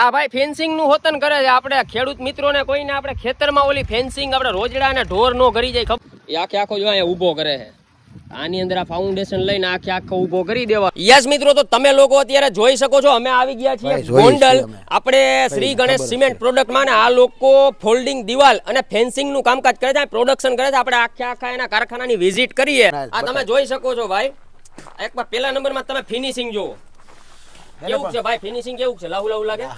આ ભાઈ ફેન્સિંગ નું હોતન કરે છે આપણે ખેડૂત મિત્રો ને કોઈને આપણે ખેતરમાં ઓલી ફેન્સિંગ આપણે રોજડા ને ઢોર નો કરી જાય આખે આખો જો ઉભો કરે છે આની અંદર આ ફાઉન્ડેશન લઈને આખે આખો ઉભો કરી દેવા યસ મિત્રો તો તમે લોકો અત્યારે જોઈ શકો છો અમે આવી ગયા છીએ ગોંડલ આપણે શ્રી ગણેશ સિમેન્ટ પ્રોડક્ટ માં આ લોકો ફોલ્ડિંગ દિવાલ અને ફેન્સિંગ નું કામકાજ કરે છે પ્રોડક્શન કરે છે આપણે આખે આખા એના કારખાના વિઝિટ કરીએ આ તમે જોઈ શકો છો ભાઈ એક પેલા નંબર માં તમે ફિનિશિંગ જોવો કેવું છે ભાઈ ફિનિશિંગ કેવું છે લાહુ લાહુ લાગે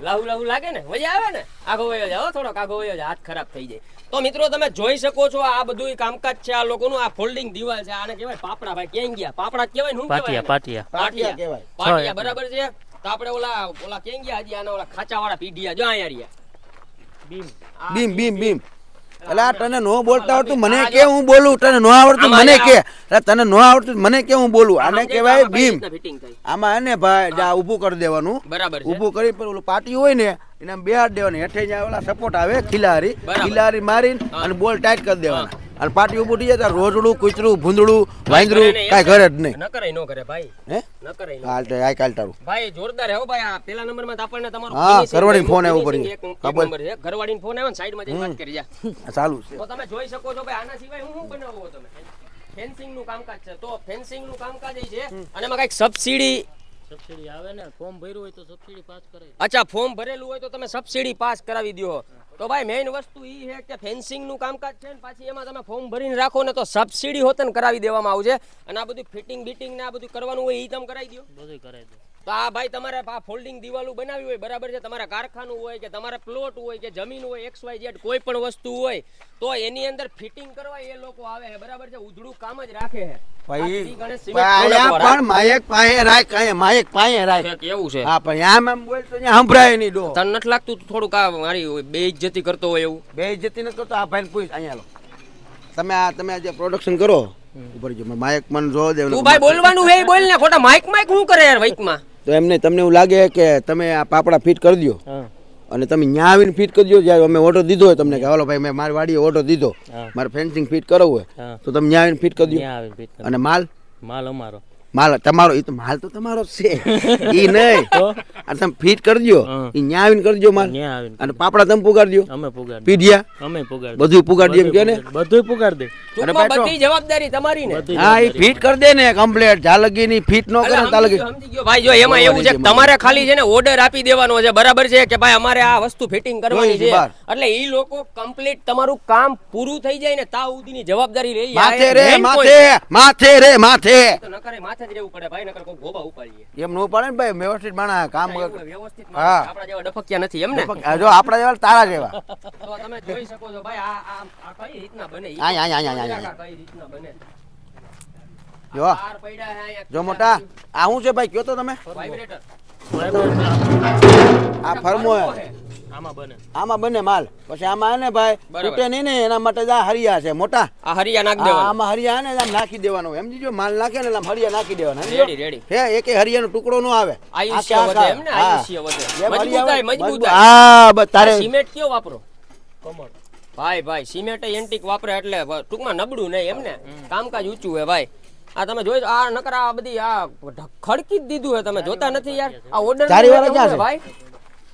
લાહુ લાહુ લાગે ને મજા આવે ને આખો વયો જાય થોડોક આખો વયો જાય હાથ ખરાબ થઈ જાય તો મિત્રો તમે જોઈ શકો છો આ બધું કામકાજ છે આ લોકોનું આ ફોલ્ડિંગ દિવાલ છે આને કહેવાય પાપડા ભાઈ ક્યાં ગયા પાપડા કહેવાય ને પાટિયા પાટિયા પાટિયા કહેવાય પાટિયા બરાબર છે તો આપણે ઓલા ઓલા ક્યાં ગયા હજી આના ઓલા ખાચાવાળા પીઢિયા જો અહીંયા રહ્યા બીમ બીમ બીમ બીમ એટલે તને નો બોલતા આવડતું મને કે હું બોલું તને નો આવડતું મને કે તને નો આવડતું મને કે હું બોલું આને કહેવાય ભીમ આમાં એને ભાઈ જા ઊભું કરી દેવાનું બરાબર ઊભું કરી પર ઓલું પાટી હોય ને એને બે હાથ દેવાની હેઠે જ્યાં સપોર્ટ આવે ખિલારી ખિલારી મારી અને બોલ ટાઈટ કરી દેવાના અને પાટી ઉભું થઈ જાય રોજડું કૂતરું ભૂંદડું વાંદરું કાંઈ ઘરે જ નહીં જોઈ શકો છો આના સિવાય હું તમે ફેન્સિંગ નું કામકાજ છે તો ફેન્સિંગ નું કામકાજ છે અને એમાં કઈક સબસિડી સબસિડી આવે ને ફોર્મ ભર્યું હોય તો સબસિડી અચ્છા ફોર્મ ભરેલું હોય તો તમે સબસીડી પાસ કરાવી દો તો ભાઈ મેઇન વસ્તુ એ છે કે નું કામકાજ છે ને પાછી એમાં તમે ફોર્મ ભરીને રાખો ને તો સબસિડી હોતન કરાવી દેવામાં આવશે અને આ બધું ફિટિંગ બીટિંગ ને આ બધું કરવાનું હોય એ તમે કરાવી દો બધું કરાવી દો તો આ ભાઈ તમારે આ ફોલ્ડિંગ દિવાલો બનાવી હોય બરાબર છે તમારા કારખાનું હોય કે તમારે પ્લોટ હોય કે જમીન હોય એક્સ વાય ઝેડ કોઈ પણ વસ્તુ હોય તો એની અંદર ફિટિંગ કરવા એ લોકો આવે છે બરાબર છે ઉધડું કામ જ રાખે છે માયક પાહે આમ આમ બોલ તો નથી લાગતું થોડુંક આ મારી બેઇજ્જતી કરતો હોય એવું બેઇજ્જતી નથી કરતો આ ભાઈને પૂછ અહીંયા તમે આ તમે જે પ્રોડક્શન કરો જો માયક મન બોલવાનું બોલ ને ખોટા માઇક માઇક શું કરે યાર માઇક માં તો એમને તમને એવું લાગે કે તમે આ પાપડા ફિટ કરી દો અને તમે ત્યાં આવીને ફિટ કરી દો જ્યારે અમે ઓર્ડર દીધો હોય તમને કે હાલો ભાઈ મેં મારી વાડીએ ઓર્ડર દીધો મારે ફેન્સિંગ ફિટ કરવું હોય તો તમે ત્યાં આવીને ફિટ કરી દો અને માલ માલ અમારો માલ તમારો એ તો માલ તો તમારો છે એ નહીં અને તમે ફીટ કરજો એ ન્યા આવીને કરજો માલ અને પાપડા તમે પુગાડજો અમે પુગાડ પીઢિયા અમે પુગાડ બધું પુગાડજો એમ કે ને બધું પુગાડ દે અરે બધી જવાબદારી તમારી ને હા એ ફીટ કરી દે ને કમ્પ્લેટ જાલગી ની ફીટ નો કરે તાલગી ભાઈ જો એમાં એવું છે તમારે ખાલી છે ને ઓર્ડર આપી દેવાનો છે બરાબર છે કે ભાઈ અમારે આ વસ્તુ ફિટિંગ કરવાની છે એટલે એ લોકો કમ્પ્લીટ તમારું કામ પૂરું થઈ જાય ને તા ની જવાબદારી રહી માથે રે માથે માથે રે માથે નકરે માથે સાથે જેવા જો તમે આ આ મોટા આ શું છે ભાઈ કયો તો તમે આ ફર્મો આમાં બને માલ પછી આમાં ને ભાઈ તૂટે નહીં ને એના માટે હરિયા છે મોટા હરિયા નાખી દેવાના આમાં હરિયા ને આમ નાખી દેવાનો એમ માલ નાખે ને આમ હરિયા નાખી દેવાના હે એક હરિયાનો ટુકડો નો આવે આયુષ્ય વધે એમ ને આયુષ્ય વધે મજબૂતાઈ મજબૂતાઈ હા તારે સિમેન્ટ કયો વાપરો કમળ ભાઈ ભાઈ સિમેન્ટ એન્ટિક વાપરે એટલે ટૂંકમાં નબળું નહીં એમ ને કામકાજ ઊંચું હે ભાઈ આ તમે જોઈ આ નકરા બધી આ ખડકી જ દીધું હે તમે જોતા નથી યાર આ ઓર્ડર ભાઈ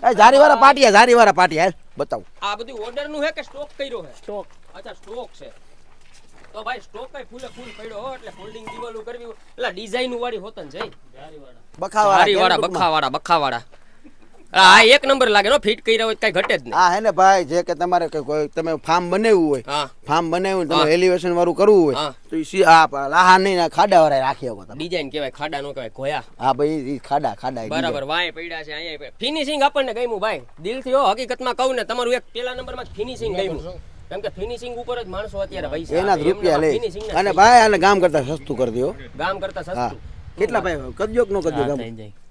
એ જારી વાળા પાટિયા જારી વાળા પાટિયા બતાવો આ બધું ઓર્ડર નું હે કે સ્ટોક કર્યો હે સ્ટોક અચ્છા સ્ટોક છે તો ભાઈ સ્ટોક કઈ ફૂલે ફૂલ પડ્યો એટલે ફોલ્ડિંગ દિવાલો કરવી એટલે ડિઝાઇન વાળી હોતન જઈ જારી વાળા બખાવાળા બખાવાળા બખાવાળા હા એક નંબર લાગે નો ફિટ કર્યા હોય કઈ ઘટે જ નહીં હા હે ને ભાઈ જે કે તમારે કોઈ તમે ફાર્મ બનાવ્યું હોય ફાર્મ બનાવ્યું તમે એલિવેશન વાળું કરવું હોય તો ઈ આ લાહા નહીં ના ખાડા વાળા રાખી શકો તમે ડિઝાઇન કહેવાય ખાડા નો કહેવાય ઘોયા હા ભાઈ ઈ ખાડા ખાડા બરાબર વાય પડ્યા છે અહીંયા ફિનિશિંગ આપણને ગમ્યું ભાઈ દિલથી હો હકીકતમાં કહું ને તમારું એક પેલા નંબરમાં ફિનિશિંગ ગમ્યું કેમ કે ફિનિશિંગ ઉપર જ માણસો અત્યારે પૈસા એના રૂપિયા લે અને ભાઈ આને ગામ કરતા સસ્તું કરી દો ગામ કરતા સસ્તું કેટલા ભાઈ કદજો કે નો કદજો ગામ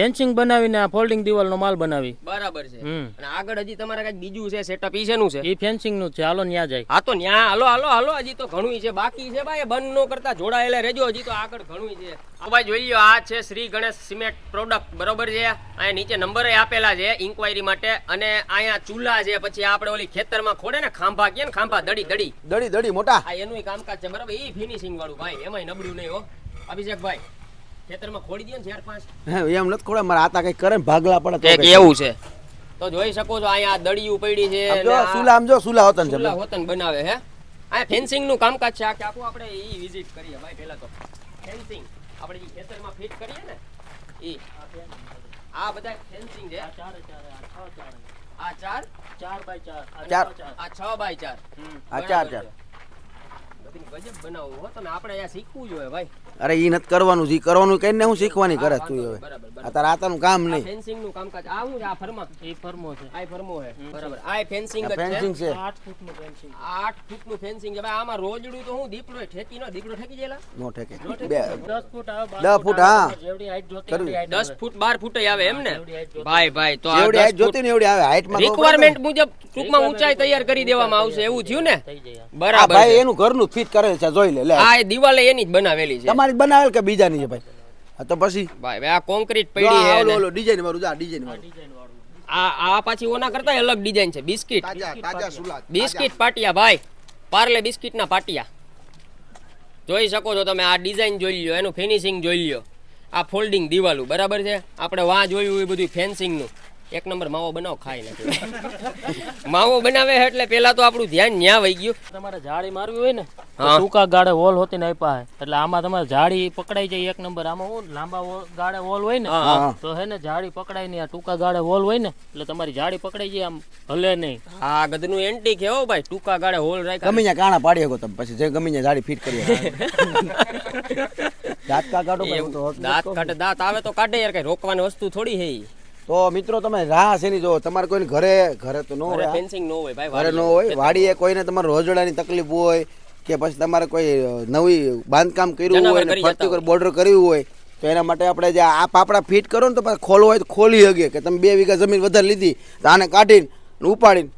ફેન્સિંગ બનાવીને આ ફોલ્ડિંગ દિવાલનો માલ બનાવી બરાબર છે અને આગળ હજી તમારે કઈ બીજું છે સેટઅપ ઈ શેનું છે ઈ ફેન્સિંગ નું છે હાલો ન્યા જાય હા તો ન્યા હાલો હાલો હાલો હજી તો ઘણું છે બાકી છે ભાઈ બંધ નો કરતા જોડાયેલા રહેજો હજી તો આગળ ઘણું છે તો ભાઈ જોઈ લો આ છે શ્રી ગણેશ સિમેન્ટ પ્રોડક્ટ બરોબર છે અહીંયા નીચે નંબર આપેલા છે ઇન્કવાયરી માટે અને અહીંયા ચૂલા છે પછી આપણે ઓલી ખેતરમાં ખોડે ને ખાંભા કે ને ખાંભા દડી દડી દડી દડી મોટા હા એનું કામકાજ છે બરોબર ઈ ફિનિશિંગ વાળું ભાઈ એમાંય નબળું નહીં હો અભિષેક ભાઈ ખેતરમાં ખોડી દે ને ચાર પાંચ એમ નથી ખોડે મારા આતા કઈ કરે ભાગલા પડે એવું છે તો જોઈ શકો છો અહીંયા દળિયું પડી છે જો જો સુલા હોતન છે હોતન બનાવે હે આ ફેન્સિંગ નું કામકાજ છે આ કે આખું આપણે ઈ વિઝિટ કરીએ ભાઈ પહેલા તો ફેન્સિંગ આપણે ખેતરમાં ફિટ કરીએ ને ઈ આ બધા ફેન્સિંગ છે આ ચાર ચાર આ છ ચાર ચાર ચાર બાય ચાર હો તને આપણે અહીંયા શીખવું જોઈએ ભાઈ અરે એ નથી કરવાનું જે કરવાનું ને હું શીખવાની કરે તું હવે આ તારા કામ નહીં ફેન્સિંગ નું કામકાજ આ હું આ ફરમા એ ફરમો છે આ ફરમો છે બરાબર આ ફેન્સિંગ છે ફેન્સિંગ છે 8 ફૂટ નું ફેન્સિંગ 8 ફૂટ નું ફેન્સિંગ છે ભાઈ આમાં રોજડું તો હું દીપડો ઠેકી નો દીપડો ઠેકી જેલા નો ઠેકે 10 ફૂટ આવે 10 ફૂટ હા જેવડી હાઈટ જોતી 10 ફૂટ 12 ફૂટ આવે એમ ને ભાઈ ભાઈ તો આ જેવડી હાઈટ જોતી ને એવડી આવે હાઈટ માં રિક્વાયરમેન્ટ મુજબ ટૂંકમાં ઊંચાઈ તૈયાર કરી દેવામાં આવશે એવું થયું ને બરાબર ભાઈ એનું ઘરનું ફિટ કરે છે જોઈ લે લે આ દિવાલે એની જ બનાવેલી છે તમારી બનાવેલ કે બીજાની છે ભાઈ તો પછી ભાઈ આ કોન્ક્રીટ પડી હે ઓલો ઓલો ડિઝાઇન વાળું જા ડિઝાઇન વાળું આ આ પાછી ઓના કરતા અલગ ડિઝાઇન છે બિસ્કિટ તાજા તાજા સુલા બિસ્કિટ પાટિયા ભાઈ પાર્લે બિસ્કિટ ના પાટિયા જોઈ શકો છો તમે આ ડિઝાઇન જોઈ લ્યો એનું ફિનિશિંગ જોઈ લ્યો આ ફોલ્ડિંગ દિવાલું બરાબર છે આપણે વાં જોયું એ બધું ફેન્સિંગનું એક નંબર માવો બનાવો ખાઈ નથી માવો બનાવે એટલે પેલા તો આપણું ધ્યાન ન્યા વહી ગયું તમારે જાળી મારવી હોય ને સૂકા ગાળે હોલ હોતી ને આપ્યા એટલે આમાં તમારે જાળી પકડાઈ જાય એક નંબર આમાં હું લાંબા ગાળે હોલ હોય ને તો હે ને જાળી પકડાય નહીં આ ટૂંકા ગાળે હોલ હોય ને એટલે તમારી જાળી પકડાઈ જાય આમ ભલે નહીં આ ગદનું એન્ટી કેવો ભાઈ ટૂંકા ગાળે હોલ રાખ ગમે ત્યાં કાણા પાડી શકો તમે પછી જે ગમે ત્યાં જાળી ફિટ કરી દાંત કાઢો દાંત કાઢે દાંત આવે તો કાઢે યાર કઈ રોકવાની વસ્તુ થોડી હે તો મિત્રો તમે રાહ છે ની જો તમારે કોઈને ઘરે ઘરે તો ન હોય ફેન્સિંગ ન હોય ભાઈ ઘરે ન હોય વાડીએ કોઈને તમારે રોજડાની તકલીફ હોય કે પછી તમારે કોઈ નવી બાંધકામ કર્યું હોય અને ફરતી બોર્ડર કર્યું હોય તો એના માટે આપણે જે આ પાપડા ફિટ કરો ને તો પછી ખોલવો હોય તો ખોલી શકીએ કે તમે બે વીઘા જમીન વધારે લીધી તો આને કાઢીને ઉપાડીને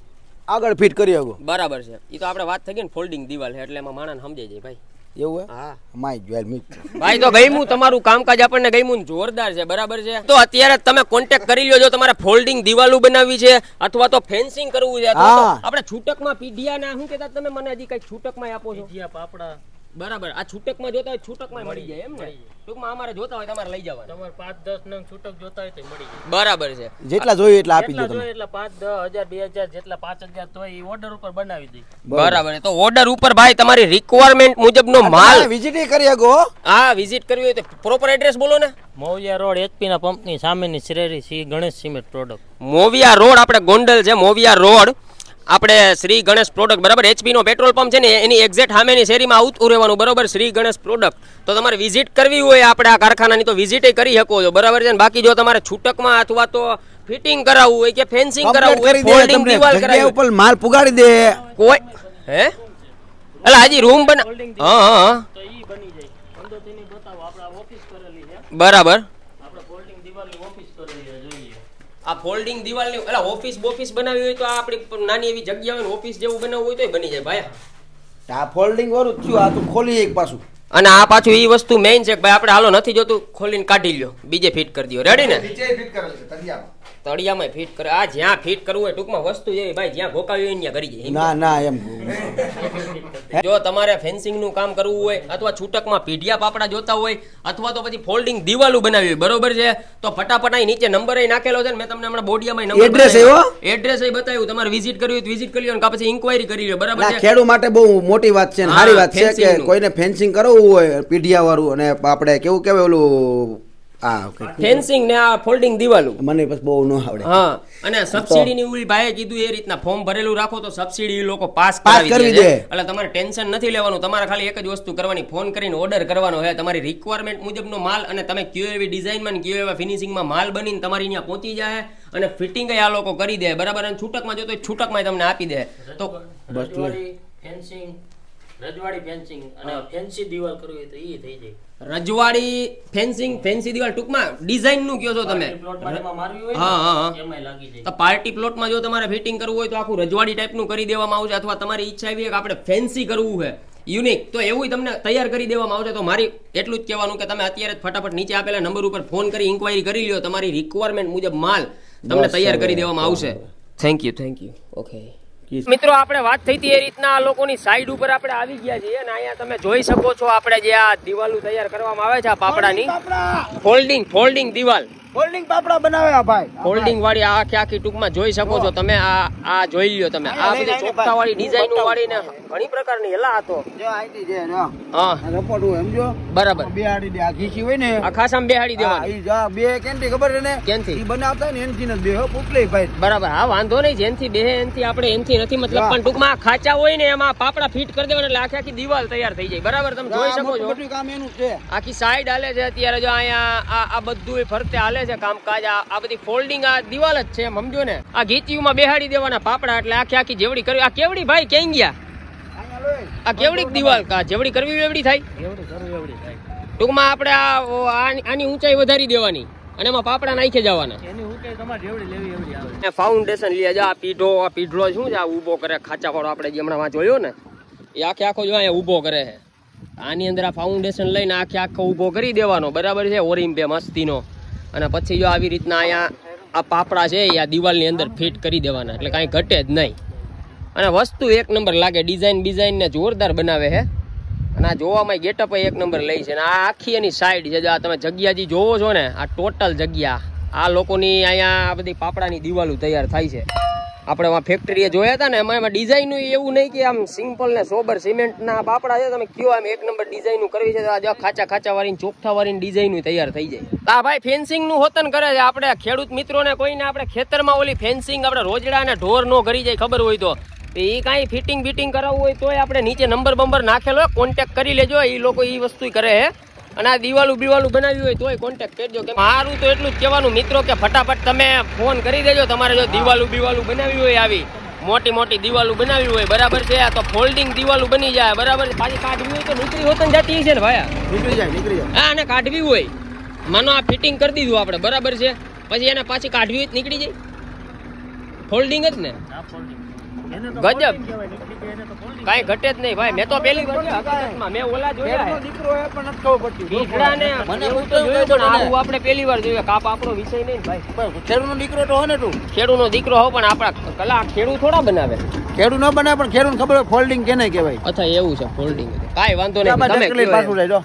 આગળ ફિટ કરી શકો બરાબર છે એ તો આપણે વાત થઈ ગઈ ને ફોલ્ડિંગ દિવાલ એટલે એમાં માણસને સમજાઈ જાય ભાઈ એવું હા માય જોયેલ મિત્રો ભાઈ તો ગઈમું તમારું કામકાજ આપણને ગઈ ગઈમું જોરદાર છે બરાબર છે તો અત્યારે તમે કોન્ટેક્ટ કરી લ્યો જો તમારે ફોલ્ડિંગ દિવાલો બનાવવી છે અથવા તો ફેન્સિંગ કરવું છે આપણે છૂટકમાં પીડિયા ના શું કેતા તમે મને હજી કઈ છૂટકમાં આપો છો પીઢિયા પાપડા બરાબર આ છૂટકમાં જોતા હોય છૂટકમાં મળી જાય એમ ને ટૂંકમાં અમારે જોતા હોય તમારે લઈ જવાનું તમારે પાંચ દસ નંગ છૂટક જોતા હોય તો મળી જાય બરાબર છે જેટલા જોઈએ એટલા આપી દો તમે એટલા પાંચ દસ હજાર બે હજાર જેટલા પાંચ હજાર તો એ ઓર્ડર ઉપર બનાવી દઈ બરાબર તો ઓર્ડર ઉપર ભાઈ તમારી રિક્વાયરમેન્ટ મુજબનો માલ વિઝિટ કરી શકો હા વિઝિટ કરવી હોય તો પ્રોપર એડ્રેસ બોલો ને મોવિયા રોડ એચપી ના પંપની સામેની શ્રેરી Shri Ganesh cement product Moviya road આપણે ગોંડલ છે મોવિયા રોડ આપણે શ્રી ગણેશ પ્રોડક્ટ બરાબર એચપીનો પેટ્રોલ પંપ છે ને એની એક્ઝેક્ટ સામેની શેરીમાં આવતું રહેવાનું બરાબર શ્રી ગણેશ પ્રોડક્ટ તો તમારે વિઝિટ કરવી હોય આપણે આ કારખાનાની તો વિઝિટે કરી શકો છો બરાબર છે બાકી જો તમારે છૂટકમાં અથવા તો ફિટિંગ કરાવવું હોય કે ફેન્સિંગ કરાવવું હોય ફોલ્ડિંગ દીવાલ કરાવવું માલ પુગાડી દે કોઈ હે એટલે હાજી રૂમ બના હા હા બરાબર આ ફોલ્ડિંગ દિવાલની એટલે ઓફિસ ઓફિસ બનાવી હોય તો આ આપણી નાની એવી જગ્યા હોય ને ઓફિસ જેવું બનાવવું હોય તો બની જાય ભાઈ આ ફોલ્ડિંગ વાળું જ થયું આ તું ખોલી એક પાછું અને આ પાછું એ વસ્તુ મેઇન છે કે ભાઈ આપણે હાલો નથી જોતું ખોલીને કાઢી લ્યો બીજે ફિટ કરી દો રેડી ને ફિટ કરેલ છે તળિયામાં ફિટ કરે આ જ્યાં ફિટ કરવું હોય ટૂંકમાં વસ્તુ એવી ભાઈ જ્યાં ગોકાવી હોય ત્યાં કરી જાય ના ના એમ જો તમારે ફેન્સિંગ નું કામ કરવું હોય અથવા છૂટકમાં પીઢિયા પાપડા જોતા હોય અથવા તો પછી ફોલ્ડિંગ દિવાલો બનાવી હોય બરોબર છે તો ફટાફટ અહીં નીચે નંબર નાખેલો છે ને મેં તમને હમણાં બોડિયામાં એડ્રેસ એવો એડ્રેસ એ બતાવ્યું તમારે વિઝિટ કરવી હોય તો વિઝિટ કરી લો ને પછી ઇન્કવાયરી કરી લો બરાબર ખેડૂ માટે બહુ મોટી વાત છે સારી વાત છે કે કોઈને ફેન્સિંગ કરવું હોય પીઢિયા વાળું અને આપણે કેવું કહેવાય ઓલું ફેન્સિંગ ને આ ફોલ્ડિંગ દિવાલો મને બસ બહુ ન આવડે હા અને સબસિડી ની ઉલી ભાઈએ કીધું એ રીતના ફોર્મ ભરેલું રાખો તો સબસિડી લોકો પાસ કરી દે એટલે તમારે ટેન્શન નથી લેવાનું તમારે ખાલી એક જ વસ્તુ કરવાની ફોન કરીને ઓર્ડર કરવાનો હે તમારી રિક્વાયરમેન્ટ મુજબનો માલ અને તમે કયો એવી ડિઝાઇનમાં કયો એવા ફિનિશિંગમાં માલ બનીને તમારી અહીંયા પહોંચી જાય અને ફિટિંગ આ લોકો કરી દે બરાબર અને છૂટકમાં જો તો છૂટકમાં તમને આપી દે તો ફેન્સિંગ રજવાડી ફેન્સિંગ અને ફેન્સી દીવાલ કરવી તો એ થઈ જાય રજવાડી ફેન્સિંગ ફેન્સી દીવાલ ટૂંકમાં ડિઝાઇન નું કયો છો તમે હા હા એમાં લાગી જાય તો પાર્ટી પ્લોટમાં જો તમારે ફિટિંગ કરવું હોય તો આખું રજવાડી ટાઈપનું કરી દેવામાં આવશે અથવા તમારી ઈચ્છા એવી કે આપણે ફેન્સી કરવું છે યુનિક તો એવું તમને તૈયાર કરી દેવામાં આવશે તો મારી એટલું જ કહેવાનું કે તમે અત્યારે ફટાફટ નીચે આપેલા નંબર ઉપર ફોન કરી ઇન્કવાયરી કરી લ્યો તમારી રિક્વાયરમેન્ટ મુજબ માલ તમને તૈયાર કરી દેવામાં આવશે thank you thank you okay મિત્રો આપણે વાત થઈ હતી એ રીતના આ લોકોની સાઈડ ઉપર આપણે આવી ગયા છીએ અને અહીંયા તમે જોઈ શકો છો આપણે જે આ દિવાલો તૈયાર કરવામાં આવે છે આ પાપડાની ફોલ્ડિંગ ફોલ્ડિંગ દિવાલ ફોલ્ડિંગ પાપડા બનાવે ભાઈ ફોલ્ડિંગ વાળી આખી આખી ટૂંકમાં જોઈ શકો છો તમે આ આ જોઈ લ્યો તમે આ બધી ચોકટા વાળી ડિઝાઇન વાળી ને ઘણી પ્રકારની હેલા આ જો આઈટી જે હા રપોટ હું સમજો બરાબર બેહાડી દે આ ઘીસી હોય ને આ ખાસામ બેહાડી દેવાની ઈ જા બે કેનથી ખબર ને કેનથી ઈ બનાવતા ને એનથી ન બે હો પૂટલે ભાઈ બરાબર હા વાંધો નહીં જેનથી બે એનથી આપણે એનથી નથી મતલબ પણ ટૂંકમાં ખાચા હોય ને એમાં પાપડા ફિટ કરી દેવાના એટલે આખી આખી દીવાલ તૈયાર થઈ જાય બરાબર તમે જોઈ શકો છો બધું કામ એનું છે આખી સાઈડ હાલે છે અત્યારે જો અહીંયા આ બધું ફરતે હાલે કરે છે કામકાજ આ બધી ફોલ્ડિંગ આ દિવાલ જ છે સમજો ને આ ઘીચીયુમાં બેહાડી દેવાના પાપડા એટલે આખી આખી જેવડી કરવી આ કેવડી ભાઈ ક્યાં ગયા આ કેવડી દિવાલ કા જેવડી કરવી વેવડી થાય ટૂંકમાં આપણે આ આની ઊંચાઈ વધારી દેવાની અને એમાં પાપડા નાખે જવાના ફાઉન્ડેશન લઈ જા પીઢો આ પીઢો શું છે આ ઉભો કરે ખાચા વાળો આપણે જે હમણાં જોયો ને એ આખે આખો જો અહીંયા ઉભો કરે છે આની અંદર આ ફાઉન્ડેશન લઈને આખે આખો ઉભો કરી દેવાનો બરાબર છે ઓરિમ્બે મસ્તીનો અને પછી જો આવી રીતના અહીંયા આ પાપડા છે એ આ દિવાલની અંદર ફિટ કરી દેવાના એટલે કાંઈ ઘટે જ નહીં અને વસ્તુ એક નંબર લાગે ડિઝાઇન ડિઝાઇનને જોરદાર બનાવે છે અને આ જોવામાં ગેટઅપ એક નંબર લે છે અને આ આખી એની સાઈડ છે જો આ તમે જગ્યા જે જોવો છો ને આ ટોટલ જગ્યા આ લોકોની અહીંયા આ બધી પાપડાની દિવાલો તૈયાર થાય છે આપણે એમાં ફેક્ટરીએ જોયા હતા ને એમાં એમાં ડિઝાઇનનું એવું નહીં કે આમ સિમ્પલ ને સોબર સિમેન્ટના બાપડા છે તમે કયો આમ એક નંબર ડિઝાઇનનું કરવી છે આજે ખાચા ખાચા વાળીને ચોખ્ઠા વાળીને ડિઝાઇન તૈયાર થઈ જાય આ ભાઈ ફેન્સિંગનું હોતન કરે છે આપણે ખેડૂત મિત્રોને કોઈને આપણે ખેતરમાં ઓલી ફેન્સિંગ આપણે રોજડા અને ઢોર નો કરી જાય ખબર હોય તો એ કાંઈ ફિટિંગ બિટિંગ કરાવવું હોય તોય આપણે નીચે નંબર બંબર નાખેલો કોન્ટેક્ટ કરી લેજો એ લોકો એ વસ્તુ કરે હે અને આ દિવાલું બિવાલું બનાવ્યું હોય તોય કોન્ટેક્ટ કરજો કે મારું તો એટલું જ કહેવાનું મિત્રો કે ફટાફટ તમે ફોન કરી દેજો તમારે જો દિવાલું બિવાલું બનાવ્યું હોય આવી મોટી મોટી દિવાલું બનાવ્યું હોય બરાબર છે આ તો ફોલ્ડિંગ દિવાલું બની જાય બરાબર પાછી કાઢવી હોય તો નીકળી હોત ને જતી છે ને ભાઈ નીકળી જાય નીકળી જાય હા અને કાઢવી હોય માનો આ ફિટિંગ કરી દીધું આપણે બરાબર છે પછી એને પાછી કાઢવી હોય નીકળી જાય ફોલ્ડિંગ જ ને ફોલ્ડિંગ ગજબ કઈ ઘટે જ નહીં ભાઈ મેં તો પેલી પેલી વાર જોયું કાપ આપણો વિષય નહીં ભાઈ ખેડૂનો દીકરો તો હો ને તું ખેડૂનો દીકરો હો પણ આપણા કલા ખેડૂ થોડા બનાવે ખેડૂ ન બનાવે પણ ખેડૂ ખબર ફોલ્ડિંગ કેને કહેવાય અચ્છા એવું છે ફોલ્ડિંગ કઈ વાંધો નહીં તમે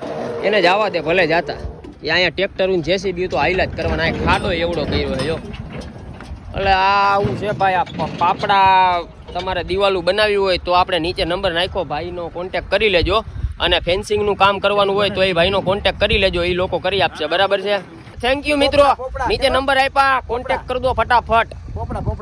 એને જવા દે ભલે જાતા અહીંયા ટ્રેક્ટર જેસીબી તો આઈલા જ કરવાના ખાડો એવડો કર્યો છે એટલે આ આવું છે ભાઈ આ પાપડા તમારે દિવાલું બનાવવી હોય તો આપણે નીચે નંબર નાખ્યો ભાઈનો કોન્ટેક કરી લેજો અને ફેન્સિંગનું કામ કરવાનું હોય તો એ ભાઈનો કોન્ટેક કરી લેજો એ લોકો કરી આપશે બરાબર છે થેન્ક યુ મિત્રો નીચે નંબર આપ્યા કોન્ટેક કરી દો ફટાફટ પોપડા પોપડા